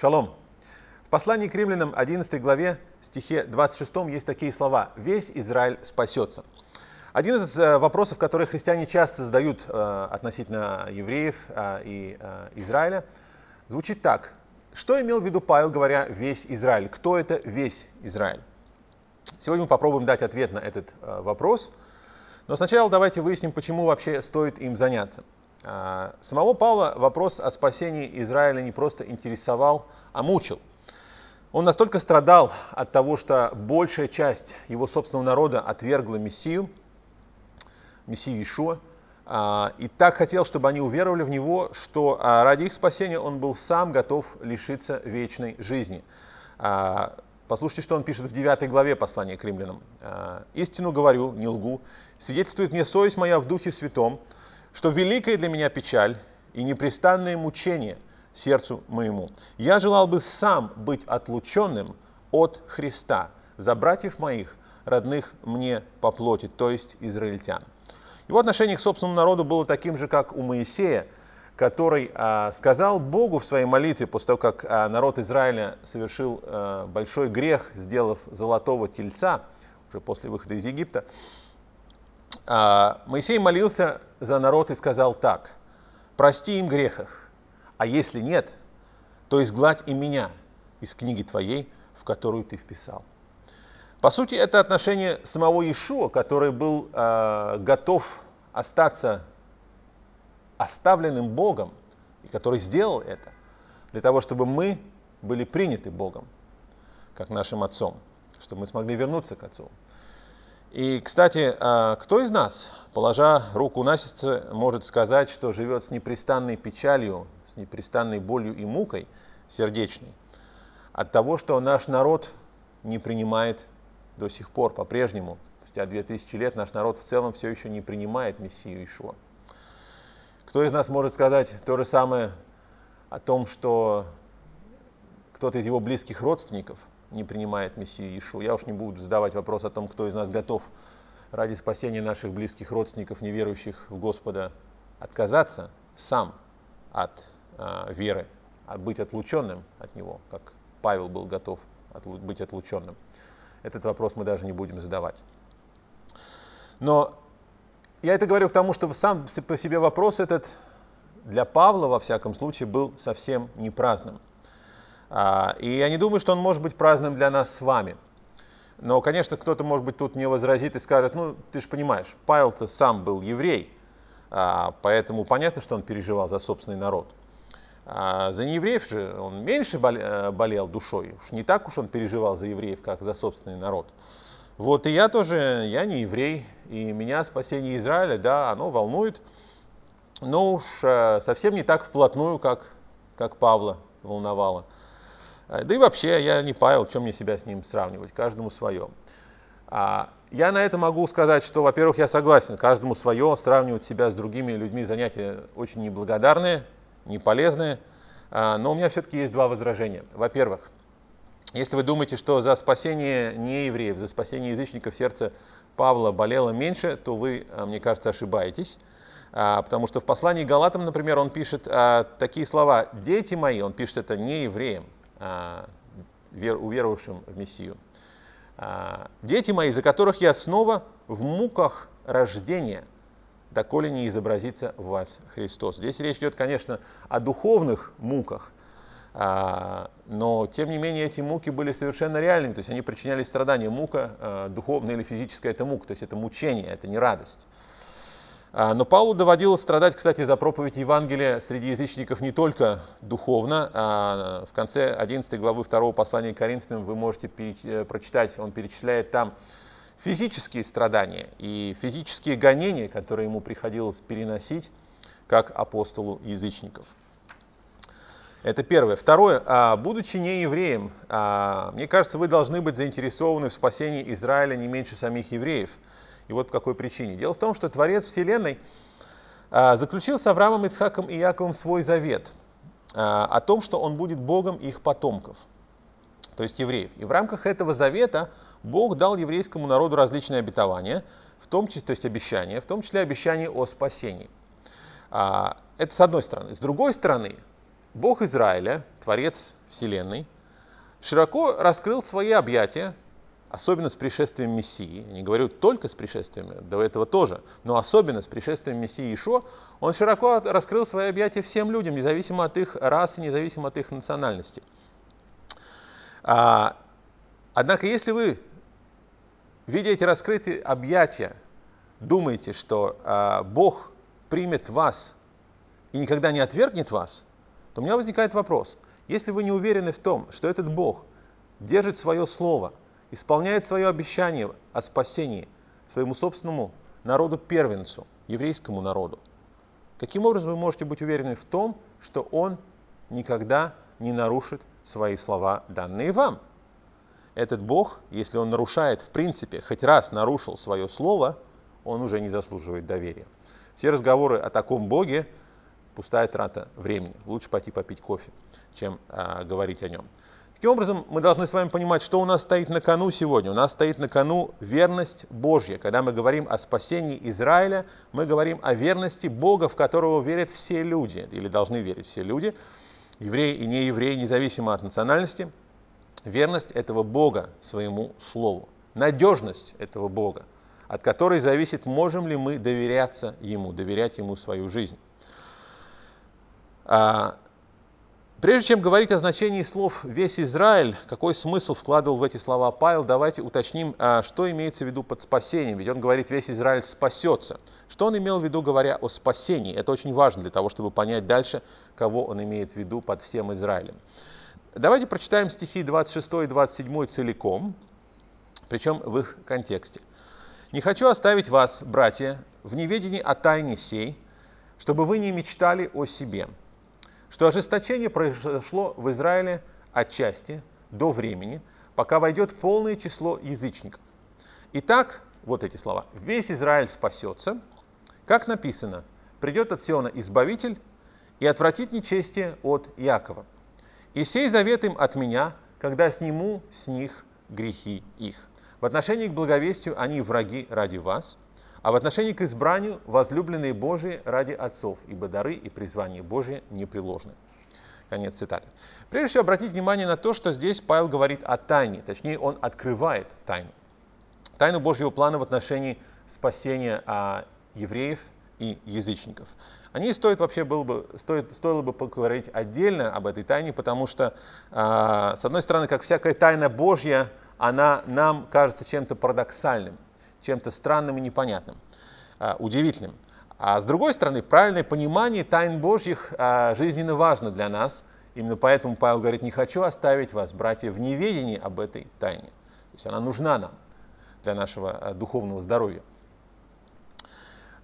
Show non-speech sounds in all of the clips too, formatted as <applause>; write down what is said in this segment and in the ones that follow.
Шалом! В послании к римлянам 11 главе, стихе 26 есть такие слова «Весь Израиль спасется». Один из э, вопросов, которые христиане часто задают э, относительно евреев э, и Израиля, звучит так. Что имел в виду Павел, говоря «весь Израиль»? Кто это «весь Израиль»? Сегодня мы попробуем дать ответ на этот вопрос. Но сначала давайте выясним, почему вообще стоит им заняться. А, самого Павла вопрос о спасении Израиля не просто интересовал, а мучил. Он настолько страдал от того, что большая часть его собственного народа отвергла Мессию, Мессию Ишуа, а, и так хотел, чтобы они уверовали в него, что а, ради их спасения он был сам готов лишиться вечной жизни. Послушайте, что он пишет в 9 главе послания к римлянам. «Истину говорю, не лгу, свидетельствует мне совесть моя в Духе Святом, что великая для меня печаль и непрестанное мучение сердцу моему. Я желал бы сам быть отлученным от Христа, за братьев моих, родных мне по плоти, то есть израильтян. Его отношение к собственному народу было таким же, как у Моисея, который а, сказал Богу в своей молитве, после того, как а, народ Израиля совершил а, большой грех, сделав золотого тельца, уже после выхода из Египта, а, Моисей молился за народ и сказал так, «Прости им грех а если нет, то изгладь и меня из книги твоей, в которую ты вписал». По сути, это отношение самого Иешуа, который был э, готов остаться оставленным Богом, и который сделал это, для того, чтобы мы были приняты Богом, как нашим Отцом, чтобы мы смогли вернуться к Отцу. И, кстати, а, кто из нас, положа руку на сердце, может сказать, что живет с непрестанной печалью, с непрестанной болью и мукой сердечной от того, что наш народ не принимает до сих пор по-прежнему, спустя 2000 лет наш народ в целом все еще не принимает Мессию Ишуа. Кто из нас может сказать то же самое о том, что кто-то из его близких родственников – не принимает Мессию Ишу. Я уж не буду задавать вопрос о том, кто из нас готов ради спасения наших близких родственников, неверующих в Господа, отказаться сам от э, веры, а быть отлученным от него, как Павел был готов отлу- быть отлученным. Этот вопрос мы даже не будем задавать. Но я это говорю к тому, что сам по себе вопрос этот для Павла, во всяком случае, был совсем не праздным. А, и я не думаю, что он может быть праздным для нас с вами. Но, конечно, кто-то, может быть, тут не возразит и скажет, ну, ты же понимаешь, Павел-то сам был еврей, а, поэтому понятно, что он переживал за собственный народ. А, за неевреев же он меньше э, болел душой, уж не так уж он переживал за евреев, как за собственный народ. Вот и я тоже, я не еврей, и меня спасение Израиля, да, оно волнует, но уж э, совсем не так вплотную, как, как Павла волновало. А, да и вообще, я не Павел, чем мне себя с ним сравнивать, каждому свое. А, я на это могу сказать, что, во-первых, я согласен, каждому свое, сравнивать себя с другими людьми занятия очень неблагодарные, неполезные, а, но у меня все-таки есть два возражения. Во-первых, если вы думаете, что за спасение неевреев, за спасение язычников сердце Павла болело меньше, то вы, мне кажется, ошибаетесь. Потому что в послании Галатам, например, он пишет такие слова «Дети мои», он пишет это не евреям, а, уверовавшим в Мессию. А, «Дети мои, за которых я снова в муках рождения, доколе не изобразится в вас Христос». Здесь речь идет, конечно, о духовных муках, а, но, тем не менее, эти муки были совершенно реальными, то есть они причиняли страдания. Мука, духовная или физическая, это мука, то есть это мучение, это не радость. А, но Павлу доводилось страдать, кстати, за проповедь Евангелия среди язычников не только духовно. А в конце 11 главы 2 послания к Коринфянам вы можете э, прочитать, он перечисляет там физические страдания и физические гонения, которые ему приходилось переносить как апостолу язычников. Это первое. Второе. А, будучи не евреем, а, мне кажется, вы должны быть заинтересованы в спасении Израиля не меньше самих евреев – и вот по какой причине. Дело в том, что Творец Вселенной а, заключил с Авраамом, Ицхаком и Яковом свой завет а, о том, что он будет Богом их потомков, то есть евреев. И в рамках этого завета Бог дал еврейскому народу различные обетования, в том числе, то есть обещания, в том числе обещание о спасении. А, это с одной стороны. С другой стороны, Бог Израиля, Творец Вселенной, широко раскрыл свои объятия особенно с пришествием Мессии, не говорю только с пришествием, до этого тоже, но особенно с пришествием Мессии Ишо, он широко раскрыл свои объятия всем людям, независимо от их расы, независимо от их национальности. А, однако, если вы, видя эти раскрытые объятия, думаете, что а, Бог примет вас и никогда не отвергнет вас, то у меня возникает вопрос. Если вы не уверены в том, что этот Бог держит свое слово – исполняет свое обещание о спасении своему собственному народу-первенцу, еврейскому народу. Каким образом вы можете быть уверены в том, что он никогда не нарушит свои слова, данные вам? Этот Бог, если он нарушает, в принципе, хоть раз нарушил свое слово, он уже не заслуживает доверия. Все разговоры о таком Боге – пустая трата времени. Лучше пойти попить кофе, чем а, говорить о нем. Таким образом, мы должны с вами понимать, что у нас стоит на кону сегодня. У нас стоит на кону верность Божья. Когда мы говорим о спасении Израиля, мы говорим о верности Бога, в которого верят все люди, или должны верить все люди, евреи и неевреи, независимо от национальности. Верность этого Бога своему Слову, надежность этого Бога, от которой зависит, можем ли мы доверяться Ему, доверять Ему свою жизнь. А, Прежде чем говорить о значении слов «весь Израиль», какой смысл вкладывал в эти слова Павел, давайте уточним, а, что имеется в виду под спасением. Ведь он говорит «весь Израиль спасется». Что он имел в виду, говоря о спасении? Это очень важно для того, чтобы понять дальше, кого он имеет в виду под всем Израилем. Давайте прочитаем стихи 26 и 27 целиком, причем в их контексте. «Не хочу оставить вас, братья, в неведении о тайне сей, чтобы вы не мечтали о себе» что ожесточение произошло в Израиле отчасти до времени, пока войдет полное число язычников. Итак, вот эти слова. «Весь Израиль спасется, как написано, придет от Сиона Избавитель и отвратит нечестие от Якова. И сей завет им от меня, когда сниму с них грехи их. В отношении к благовестию они враги ради вас – а в отношении к избранию возлюбленные Божии ради отцов, ибо дары и призвание Божие непреложны. Конец цитаты. Прежде всего, обратите внимание на то, что здесь Павел говорит о тайне, точнее, он открывает тайну. Тайну Божьего плана в отношении спасения а, евреев и язычников. О ней стоит вообще было бы, стоит, стоило бы поговорить отдельно об этой тайне, потому что, э, с одной стороны, как всякая тайна Божья, она нам кажется чем-то парадоксальным – чем-то странным и непонятным, а, удивительным. А с другой стороны, правильное понимание тайн Божьих а, жизненно важно для нас. Именно поэтому Павел говорит, не хочу оставить вас, братья, в неведении об этой тайне. То есть она нужна нам для нашего а, духовного здоровья.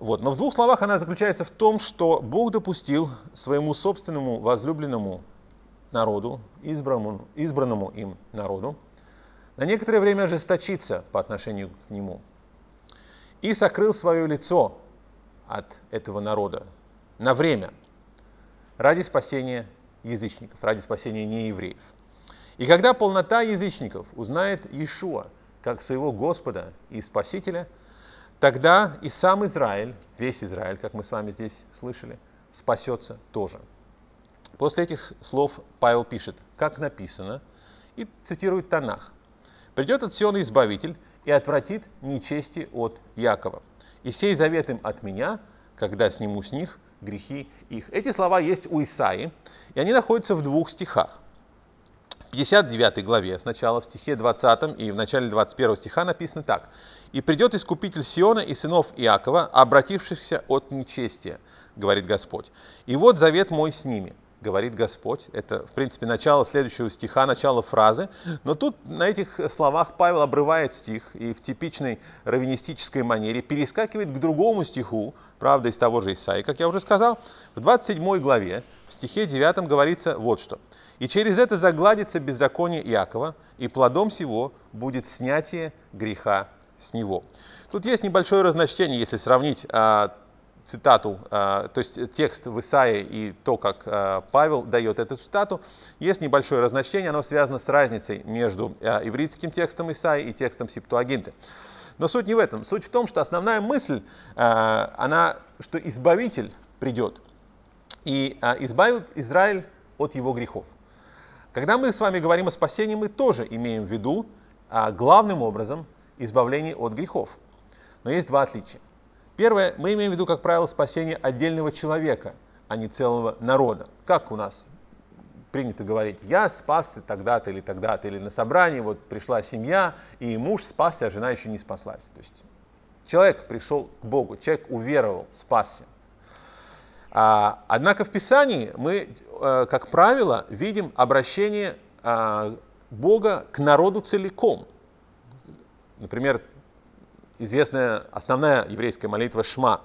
Вот. Но в двух словах она заключается в том, что Бог допустил своему собственному возлюбленному народу, избранному, избранному им народу, на некоторое время ожесточиться по отношению к нему – и сокрыл свое лицо от этого народа на время ради спасения язычников, ради спасения неевреев. И когда полнота язычников узнает Иешуа как своего Господа и Спасителя, тогда и сам Израиль, весь Израиль, как мы с вами здесь слышали, спасется тоже. После этих слов Павел пишет, как написано, и цитирует Танах. «Придет от Сиона Избавитель, и отвратит нечести от Якова. И сей завет им от меня, когда сниму с них грехи их. Эти слова есть у Исаи, и они находятся в двух стихах. В 59 главе сначала, в стихе 20 и в начале 21 стиха написано так. «И придет искупитель Сиона и сынов Иакова, обратившихся от нечестия, говорит Господь. И вот завет мой с ними, говорит Господь. Это, в принципе, начало следующего стиха, начало фразы. Но тут на этих словах Павел обрывает стих и в типичной раввинистической манере перескакивает к другому стиху, правда, из того же Исаии. Как я уже сказал, в 27 главе, в стихе 9 говорится вот что. «И через это загладится беззаконие Иакова, и плодом сего будет снятие греха с него». Тут есть небольшое разночтение, если сравнить а, цитату, э, то есть текст в Исаии и то, как э, Павел дает эту цитату, есть небольшое разночтение, оно связано с разницей между э, ивритским текстом Исаии и текстом Септуагинты. Но суть не в этом. Суть в том, что основная мысль, она, что избавитель придет и избавит Израиль от его грехов. Когда мы с вами говорим о спасении, мы тоже имеем в виду главным образом избавление от грехов. Но есть два отличия. Первое, мы имеем в виду, как правило, спасение отдельного человека, а не целого народа. Как у нас принято говорить, я спасся тогда-то или тогда-то, или на собрании вот пришла семья, и муж спасся, а жена еще не спаслась. То есть человек пришел к Богу, человек уверовал, спасся. А, однако в Писании мы, э, как правило, видим обращение а, Бога к народу целиком. Например, известная основная еврейская молитва Шма.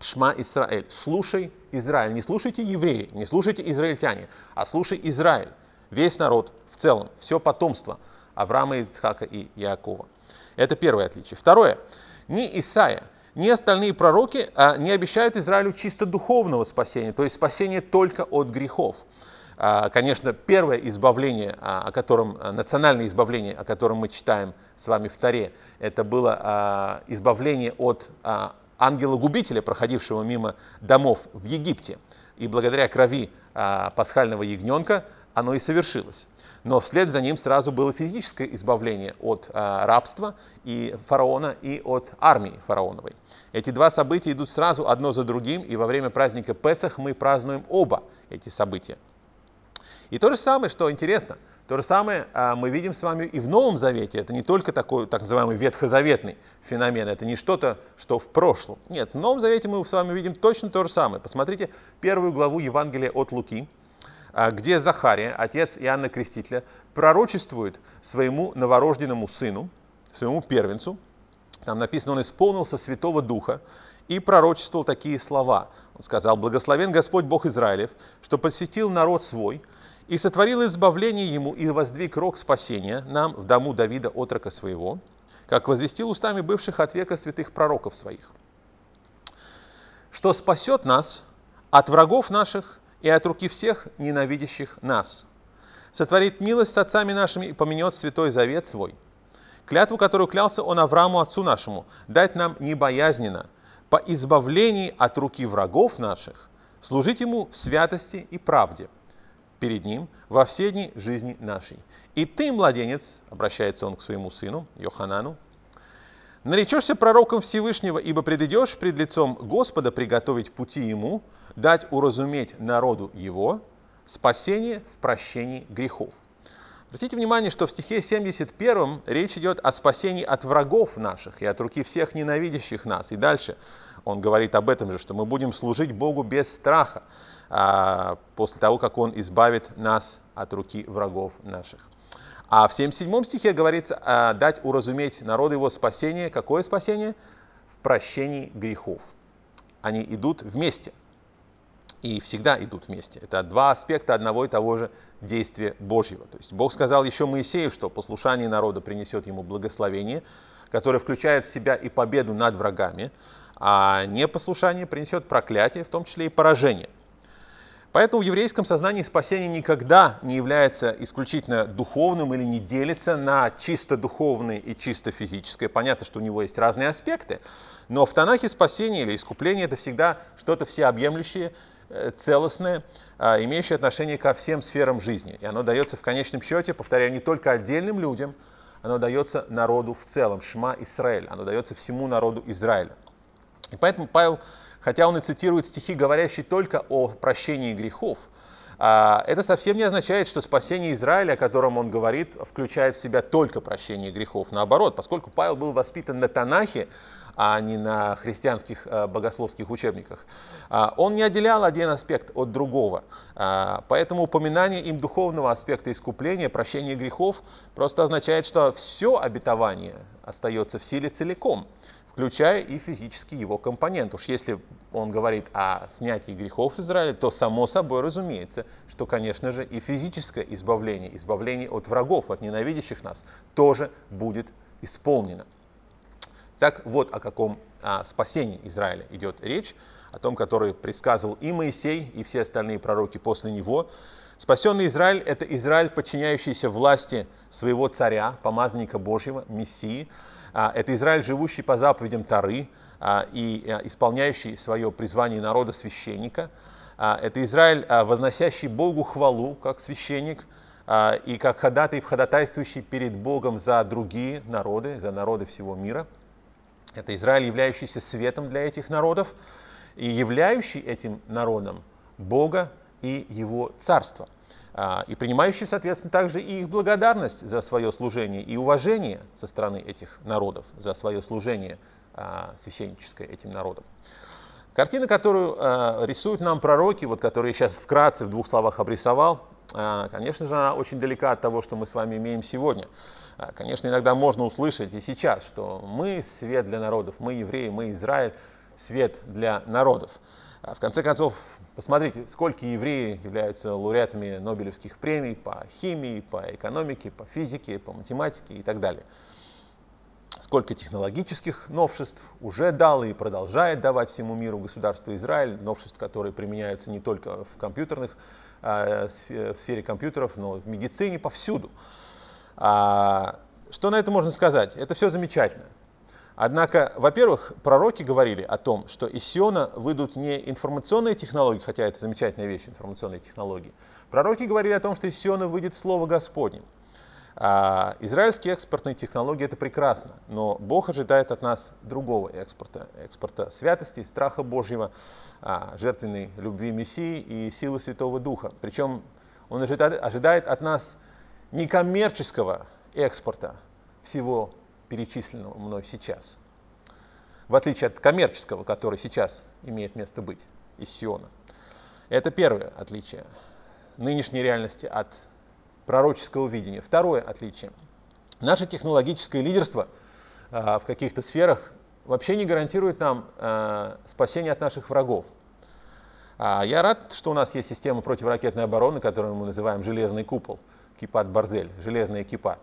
Шма Исраэль. Слушай Израиль. Не слушайте евреи, не слушайте израильтяне, а слушай Израиль. Весь народ в целом, все потомство Авраама, Ицхака и Иакова. Это первое отличие. Второе. Ни Исаия, ни остальные пророки а не обещают Израилю чисто духовного спасения, то есть спасения только от грехов. А, конечно, первое избавление, а, о котором, а, национальное избавление, о котором мы читаем с вами в Таре, это было избавление от ангела-губителя, проходившего мимо домов в Египте. И благодаря крови пасхального ягненка оно и совершилось. Но вслед за ним сразу было физическое избавление от рабства и фараона и от армии фараоновой. Эти два события идут сразу одно за другим, и во время праздника Песах мы празднуем оба эти события. И то же самое, что интересно, то же самое а, мы видим с вами и в Новом Завете. Это не только такой так называемый ветхозаветный феномен, это не что-то, что в прошлом. Нет, в Новом Завете мы с вами видим точно то же самое. Посмотрите первую главу Евангелия от Луки, а, где Захария, отец Иоанна Крестителя, пророчествует своему новорожденному сыну, своему первенцу. Там написано, он исполнился Святого Духа, и пророчествовал такие слова. Он сказал, «Благословен Господь Бог Израилев, что посетил народ свой, и сотворил избавление ему, и воздвиг рог спасения нам в дому Давида, отрока своего, как возвестил устами бывших от века святых пророков своих, что спасет нас от врагов наших и от руки всех ненавидящих нас, сотворит милость с отцами нашими и поменет святой завет свой, клятву, которую клялся он Аврааму, отцу нашему, дать нам небоязненно, по избавлении от руки врагов наших, служить ему в святости и правде – перед ним во все дни жизни нашей. И ты, младенец, обращается он к своему сыну Йоханану, наречешься пророком Всевышнего, ибо предидешь пред лицом Господа приготовить пути ему, дать уразуметь народу его спасение в прощении грехов. Обратите внимание, что в стихе 71 речь идет о спасении от врагов наших и от руки всех ненавидящих нас. И дальше он говорит об этом же, что мы будем служить Богу без страха а, после того, как Он избавит нас от руки врагов наших. А в 77 стихе говорится а, «дать уразуметь народу его спасение». Какое спасение? В прощении грехов. Они идут вместе – и всегда идут вместе. Это два аспекта одного и того же действия Божьего. То есть Бог сказал еще Моисею, что послушание народа принесет ему благословение, которое включает в себя и победу над врагами, а непослушание принесет проклятие, в том числе и поражение. Поэтому в еврейском сознании спасение никогда не является исключительно духовным или не делится на чисто духовное и чисто физическое. Понятно, что у него есть разные аспекты, но в Танахе спасение или искупление это всегда что-то всеобъемлющее Э, целостное, а, имеющее отношение ко всем сферам жизни. И оно дается в конечном счете, повторяю, не только отдельным людям, оно дается народу в целом, Шма Израиль, оно дается всему народу Израиля. И поэтому Павел, хотя он и цитирует стихи, говорящие только о прощении грехов, а, это совсем не означает, что спасение Израиля, о котором он говорит, включает в себя только прощение грехов. Наоборот, поскольку Павел был воспитан на Танахе, а не на христианских э, богословских учебниках. А, он не отделял один аспект от другого. А, поэтому упоминание им духовного аспекта искупления, прощения грехов, просто означает, что все обетование остается в силе целиком включая и физический его компонент. Уж если он говорит о снятии грехов с Израиля, то само собой разумеется, что, конечно же, и физическое избавление, избавление от врагов, от ненавидящих нас, тоже будет исполнено. Так вот о каком о а, спасении Израиля идет речь, о том, который предсказывал и Моисей, и все остальные пророки после него. Спасенный Израиль – это Израиль, подчиняющийся власти своего царя, помазанника Божьего, Мессии. А, это Израиль, живущий по заповедям Тары а, и исполняющий свое призвание народа священника. Это Израиль, возносящий Богу хвалу, как священник, и как ходатай, ходатайствующий перед Богом за другие народы, за народы всего мира – это Израиль, являющийся светом для этих народов и являющий этим народом Бога и Его Царство. А, и принимающий, соответственно, также и их благодарность за свое служение и уважение со стороны этих народов, за свое служение а, священническое этим народам. Картина, которую а, рисуют нам пророки, вот которые я сейчас вкратце в двух словах обрисовал, конечно же, она очень далека от того, что мы с вами имеем сегодня. А, конечно, иногда можно услышать и сейчас, что мы свет для народов, мы евреи, мы Израиль, свет для народов. А, в конце концов, посмотрите, сколько евреи являются лауреатами Нобелевских премий по химии, по экономике, по физике, по математике и так далее. Сколько технологических новшеств уже дал и продолжает давать всему миру государство Израиль, новшеств, которые применяются не только в компьютерных, а, в сфере компьютеров, но и в медицине повсюду. А, что на это можно сказать? Это все замечательно. Однако, во-первых, пророки говорили о том, что из Сиона выйдут не информационные технологии, хотя это замечательная вещь, информационные технологии. Пророки говорили о том, что из Сиона выйдет Слово Господне. А израильские экспортные технологии – это прекрасно, но Бог ожидает от нас другого экспорта, экспорта святости, страха Божьего, а, жертвенной любви Мессии и силы Святого Духа. Причем Он ожидает от нас некоммерческого экспорта всего перечисленного мной сейчас, в отличие от коммерческого, который сейчас имеет место быть из Сиона. Это первое отличие нынешней реальности от пророческого видения. Второе отличие. Наше технологическое лидерство э, в каких-то сферах вообще не гарантирует нам э, а, спасение от наших врагов. А я рад, что у нас есть система противоракетной обороны, которую мы называем «железный купол», Кипат Барзель, железная кипа,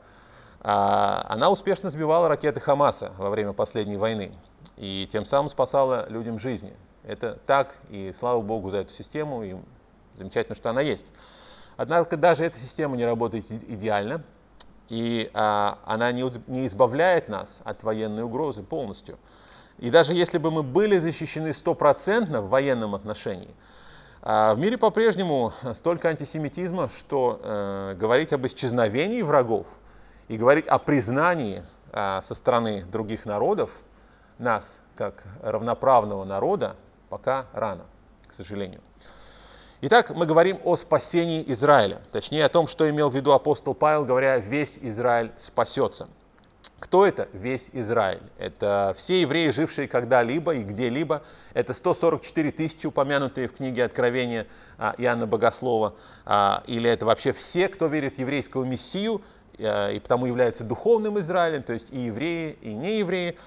а, она успешно сбивала ракеты Хамаса во время последней войны и тем самым спасала людям жизни. Это так, и слава богу за эту систему, и замечательно, что она есть. Однако даже эта система не работает идеально, и а, она не, не избавляет нас от военной угрозы полностью. И даже если бы мы были защищены стопроцентно в военном отношении, а в мире по-прежнему <laughs> столько антисемитизма, что э, говорить об исчезновении врагов и говорить о признании э, со стороны других народов нас как равноправного народа пока рано, к сожалению. Итак, мы говорим о спасении Израиля, точнее о том, что имел в виду апостол Павел, говоря «весь Израиль спасется». Кто это? Весь Израиль. Это все евреи, жившие когда-либо и где-либо. Это 144 тысячи, упомянутые в книге Откровения а, Иоанна Богослова. А, или это вообще все, кто верит в еврейского мессию а, и потому является духовным Израилем, то есть и евреи, и неевреи.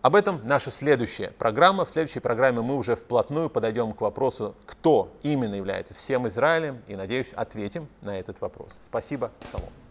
Об этом наша следующая программа. В следующей программе мы уже вплотную подойдем к вопросу, кто именно является всем Израилем, и, надеюсь, ответим на этот вопрос. Спасибо. Шалом.